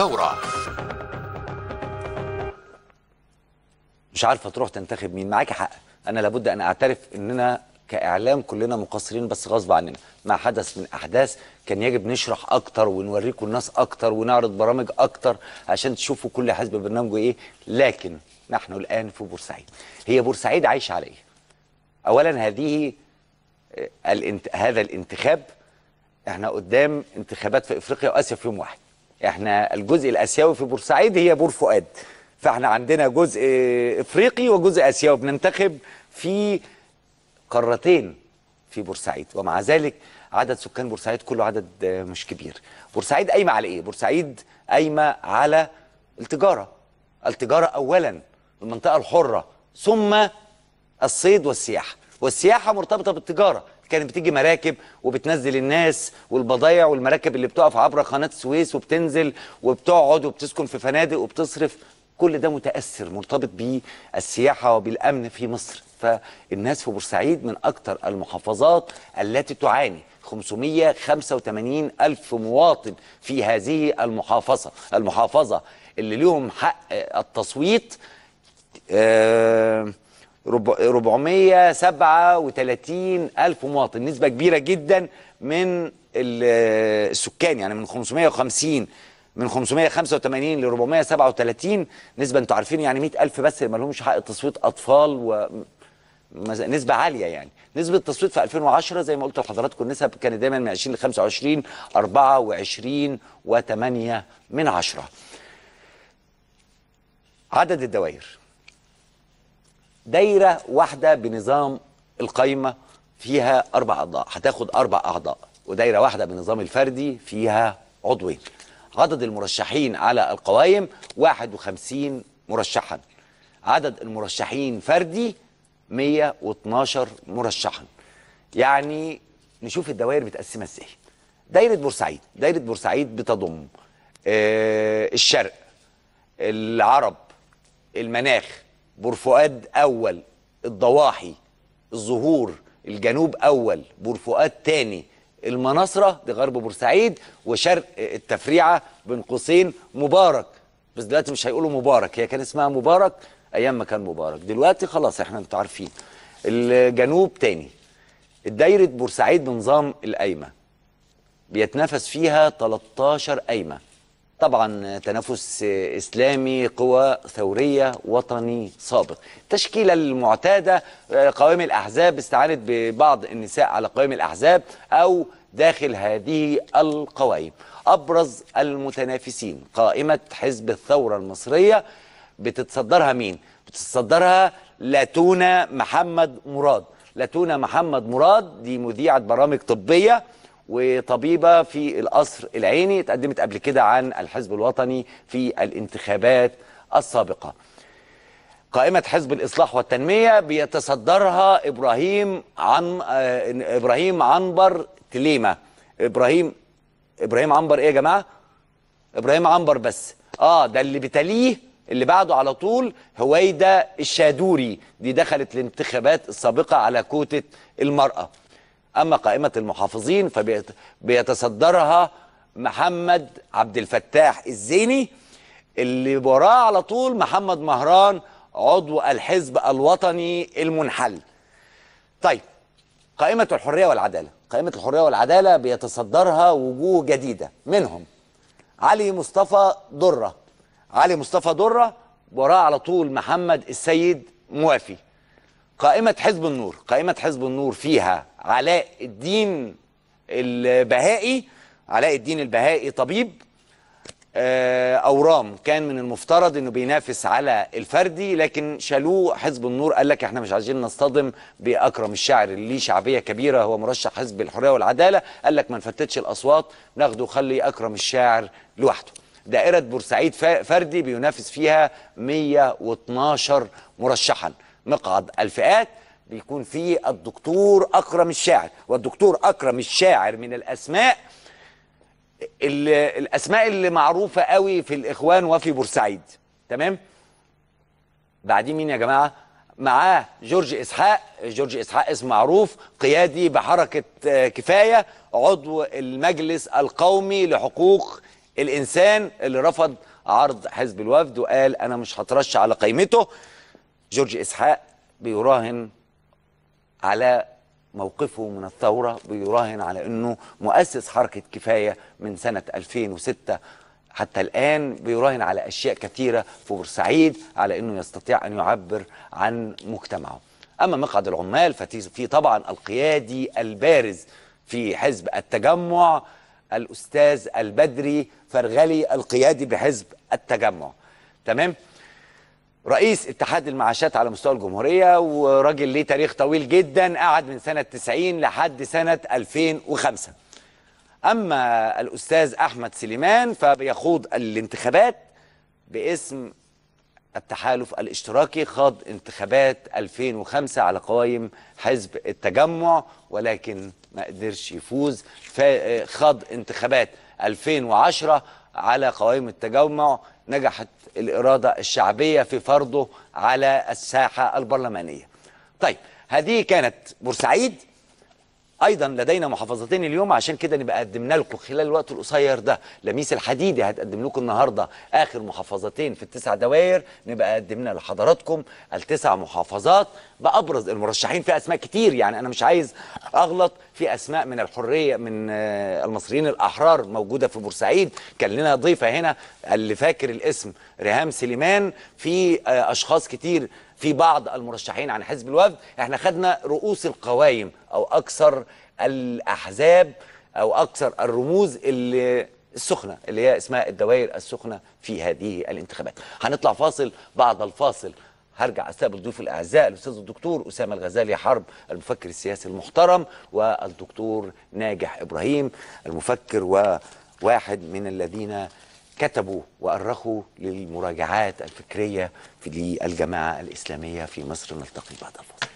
الثورة مش عارفة تروح تنتخب مين معاك حق أنا لابد أن أعترف أننا كإعلام كلنا مقصرين بس غصب عننا ما حدث من أحداث كان يجب نشرح أكتر ونوريكم الناس أكتر ونعرض برامج أكتر عشان تشوفوا كل حزب برنامجه إيه لكن نحن الآن في بورسعيد هي بورسعيد عايشة على إيه أولا هذه آه، الانت... هذا الانتخاب احنا قدام انتخابات في افريقيا واسيا في يوم واحد احنا الجزء الاسيوي في بورسعيد هي بور فؤاد فاحنا عندنا جزء افريقي وجزء اسيوي بننتخب في قارتين في بورسعيد ومع ذلك عدد سكان بورسعيد كله عدد مش كبير بورسعيد قايمه على ايه بورسعيد قايمه على التجاره التجاره اولا المنطقه الحره ثم الصيد والسياحه والسياحه مرتبطه بالتجاره كانت بتيجي مراكب وبتنزل الناس والبضايع والمراكب اللي بتقف عبر قناه السويس وبتنزل وبتقعد وبتسكن في فنادق وبتصرف كل ده متاثر مرتبط بالسياحه وبالامن في مصر فالناس في بورسعيد من اكثر المحافظات التي تعاني 585 ألف مواطن في هذه المحافظة المحافظة اللي لهم حق التصويت آه 437 ألف مواطن نسبة كبيرة جدا من السكان يعني من 550 من 585 ل 437 نسبة انتوا عارفين يعني 100 ألف بس اللي ما لهمش حق تصويت أطفال و نسبة عالية يعني نسبة التصويت في 2010 زي ما قلت لحضراتكم النسب كانت دايما من 20 ل 25 24 و8 من 10 عدد الدوائر دايرة واحدة بنظام القايمة فيها أربع أعضاء هتاخد أربع أعضاء ودايرة واحدة بنظام الفردي فيها عضوين عدد المرشحين على القوائم 51 مرشحا عدد المرشحين فردي 112 مرشحا يعني نشوف الدوائر بتقسمها ازاي دايرة بورسعيد دايرة بورسعيد بتضم آه، الشرق العرب المناخ بورفؤاد أول الضواحي الظهور الجنوب أول بورفؤاد تاني المناصرة دي غرب بورسعيد وشرق التفريعة بين قوسين مبارك بس دلوقتي مش هيقولوا مبارك هي كان اسمها مبارك أيام ما كان مبارك دلوقتي خلاص احنا انتوا عارفين الجنوب تاني دايرة بورسعيد بنظام القايمة بيتنافس فيها 13 قايمة طبعا تنافس إسلامي قوى ثورية وطني سابق التشكيلة المعتادة آه، قوائم الأحزاب استعانت ببعض النساء على قوائم الأحزاب أو داخل هذه القوائم أبرز المتنافسين قائمة حزب الثورة المصرية بتتصدرها مين؟ بتتصدرها لاتونا محمد مراد لاتونا محمد مراد دي مذيعة برامج طبية وطبيبة في القصر العيني اتقدمت قبل كده عن الحزب الوطني في الانتخابات السابقة قائمة حزب الإصلاح والتنمية بيتصدرها إبراهيم عن آه، إبراهيم عنبر تليمة إبراهيم إبراهيم عنبر إيه يا جماعة؟ إبراهيم عنبر بس آه ده اللي بتليه اللي بعده على طول هويدا الشادوري دي دخلت الانتخابات السابقة على كوتة المرأة أما قائمة المحافظين فبيتصدرها محمد عبد الفتاح الزيني اللي وراه على طول محمد مهران عضو الحزب الوطني المنحل طيب قائمة الحرية والعدالة قائمة الحرية والعدالة بيتصدرها وجوه جديدة منهم علي مصطفى درة علي مصطفى درة وراه على طول محمد السيد موافي قائمة حزب النور قائمة حزب النور فيها علاء الدين البهائي علاء الدين البهائي طبيب آه، أورام كان من المفترض أنه بينافس على الفردي لكن شالوه حزب النور قال لك احنا مش عايزين نصطدم بأكرم الشاعر اللي شعبية كبيرة هو مرشح حزب الحرية والعدالة قال لك ما نفتتش الأصوات ناخده خلي أكرم الشاعر لوحده دائرة بورسعيد فردي بينافس فيها 112 مرشحاً مقعد الفئات بيكون فيه الدكتور أكرم الشاعر والدكتور أكرم الشاعر من الأسماء اللي الأسماء اللي معروفة قوي في الإخوان وفي بورسعيد تمام بعدين مين يا جماعة معاه جورج إسحاق جورج إسحاق اسم معروف قيادي بحركة آه، كفاية عضو المجلس القومي لحقوق الإنسان اللي رفض عرض حزب الوفد وقال أنا مش هترشح على قيمته جورج إسحاق بيراهن على موقفه من الثورة بيراهن على أنه مؤسس حركة كفاية من سنة 2006 حتى الآن بيراهن على أشياء كثيرة في بورسعيد على أنه يستطيع أن يعبر عن مجتمعه أما مقعد العمال ففي طبعا القيادي البارز في حزب التجمع الأستاذ البدري فرغلي القيادي بحزب التجمع تمام؟ رئيس اتحاد المعاشات على مستوى الجمهورية وراجل ليه تاريخ طويل جدا قعد من سنة 90 لحد سنة 2005 أما الأستاذ أحمد سليمان فبيخوض الانتخابات باسم التحالف الاشتراكي خاض انتخابات 2005 على قوائم حزب التجمع ولكن ما قدرش يفوز خاض انتخابات 2010 على قوائم التجمع نجحت الإرادة الشعبية في فرضه على الساحة البرلمانية طيب هذه كانت بورسعيد ايضا لدينا محافظتين اليوم عشان كده نبقى قدمنا لكم خلال الوقت القصير ده لميس الحديدي هتقدم لكم النهارده اخر محافظتين في التسع دوائر نبقى قدمنا لحضراتكم التسع محافظات بابرز المرشحين في اسماء كتير يعني انا مش عايز اغلط في اسماء من الحريه من آه، المصريين الاحرار موجوده في بورسعيد كان لنا ضيفه هنا اللي فاكر الاسم ريهام سليمان في آه، اشخاص كتير في بعض المرشحين عن حزب الوفد احنا خدنا رؤوس القوائم او اكثر الاحزاب او اكثر الرموز اللي السخنه اللي هي اسمها الدوائر السخنه في هذه الانتخابات هنطلع فاصل بعد الفاصل هرجع استقبل ضيوف الاعزاء الاستاذ الدكتور اسامه الغزالي حرب المفكر السياسي المحترم والدكتور ناجح ابراهيم المفكر وواحد من الذين كتبوا وأرخوا للمراجعات الفكرية للجماعة الإسلامية في مصر نلتقي بعد الفاصل